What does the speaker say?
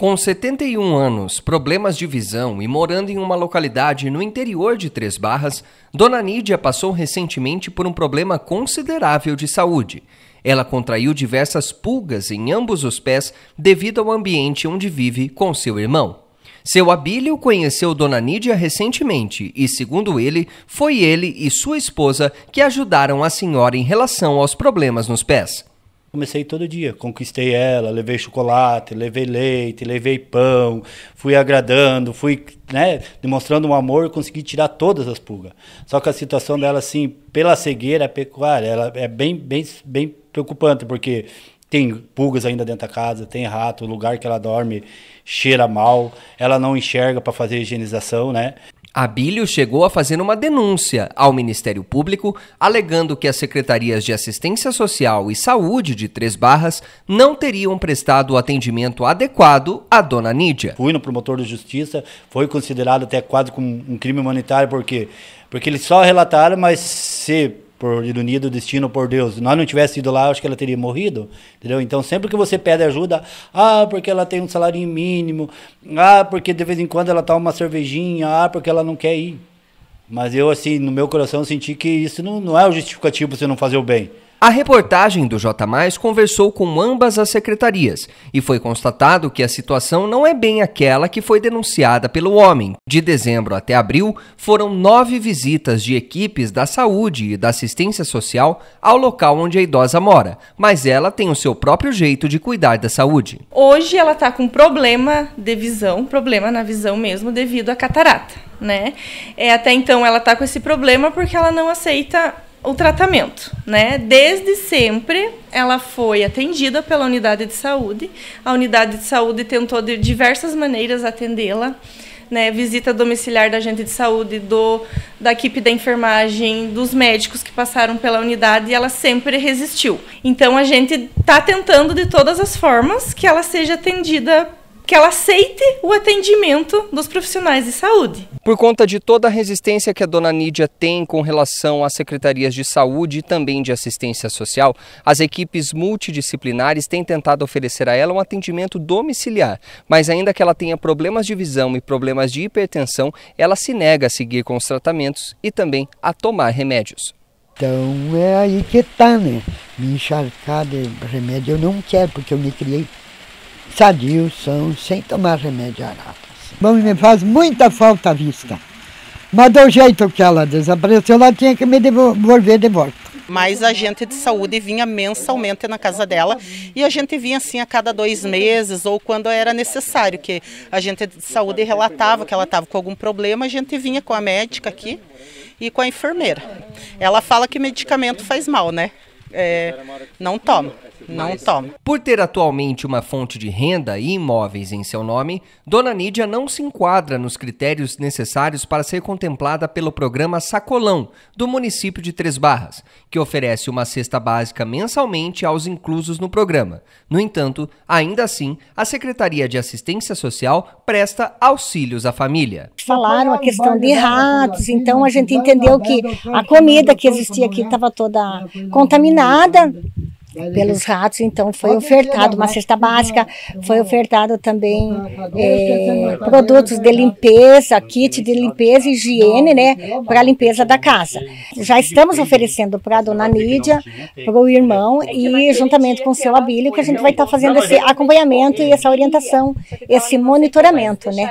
Com 71 anos, problemas de visão e morando em uma localidade no interior de Três Barras, Dona Nídia passou recentemente por um problema considerável de saúde. Ela contraiu diversas pulgas em ambos os pés devido ao ambiente onde vive com seu irmão. Seu Abílio conheceu Dona Nídia recentemente e, segundo ele, foi ele e sua esposa que ajudaram a senhora em relação aos problemas nos pés. Comecei todo dia, conquistei ela, levei chocolate, levei leite, levei pão, fui agradando, fui né, demonstrando um amor, consegui tirar todas as pulgas. Só que a situação dela, assim, pela cegueira pecuária, ela é bem, bem, bem preocupante, porque tem pulgas ainda dentro da casa, tem rato, o lugar que ela dorme cheira mal, ela não enxerga para fazer higienização, né? Abílio chegou a fazer uma denúncia ao Ministério Público alegando que as secretarias de Assistência Social e Saúde de Três Barras não teriam prestado o atendimento adequado à dona Nídia. Fui no promotor de justiça, foi considerado até quase como um crime humanitário, porque porque eles só relataram, mas se por ironia do destino, por Deus, se nós não tivéssemos ido lá, acho que ela teria morrido, entendeu? Então, sempre que você pede ajuda, ah, porque ela tem um salário mínimo, ah, porque de vez em quando ela toma uma cervejinha, ah, porque ela não quer ir. Mas eu, assim, no meu coração, senti que isso não, não é o justificativo para você não fazer o bem. A reportagem do J, conversou com ambas as secretarias e foi constatado que a situação não é bem aquela que foi denunciada pelo homem. De dezembro até abril, foram nove visitas de equipes da saúde e da assistência social ao local onde a idosa mora, mas ela tem o seu próprio jeito de cuidar da saúde. Hoje ela está com problema de visão, problema na visão mesmo devido à catarata. Né? É, até então ela está com esse problema porque ela não aceita o tratamento, né? Desde sempre ela foi atendida pela unidade de saúde. A unidade de saúde tentou de diversas maneiras atendê-la, né? Visita domiciliar da agente de saúde, do da equipe da enfermagem, dos médicos que passaram pela unidade e ela sempre resistiu. Então a gente está tentando de todas as formas que ela seja atendida que ela aceite o atendimento dos profissionais de saúde. Por conta de toda a resistência que a dona Nídia tem com relação às secretarias de saúde e também de assistência social, as equipes multidisciplinares têm tentado oferecer a ela um atendimento domiciliar, mas ainda que ela tenha problemas de visão e problemas de hipertensão, ela se nega a seguir com os tratamentos e também a tomar remédios. Então é aí que tá, né? Me encharcar de remédio eu não quero, porque eu me criei sadios, são, sem tomar remédio arata. Bom, me faz muita falta a vista. Mas do jeito que ela desapareceu, ela tinha que me devolver de volta. Mas a gente de saúde vinha mensalmente na casa dela e a gente vinha assim a cada dois meses ou quando era necessário, que a gente de saúde relatava que ela estava com algum problema, a gente vinha com a médica aqui e com a enfermeira. Ela fala que medicamento faz mal, né? é, não toma. Não toma. Por ter atualmente uma fonte de renda e imóveis em seu nome, Dona Nídia não se enquadra nos critérios necessários para ser contemplada pelo programa Sacolão, do município de Três Barras, que oferece uma cesta básica mensalmente aos inclusos no programa. No entanto, ainda assim, a Secretaria de Assistência Social presta auxílios à família. Falaram a questão de ratos, então a gente entendeu que a comida que existia aqui estava toda contaminada nada pelos ratos, então foi ofertado uma cesta básica, foi uhum. ofertado também é, produtos de limpeza, kit de limpeza e higiene, né, para a limpeza da casa. Já estamos oferecendo para é, é a dona Nídia, para o irmão e juntamente com o seu Abílio, que a gente vai estar tá fazendo esse acompanhamento e é. essa orientação, esse monitoramento, né.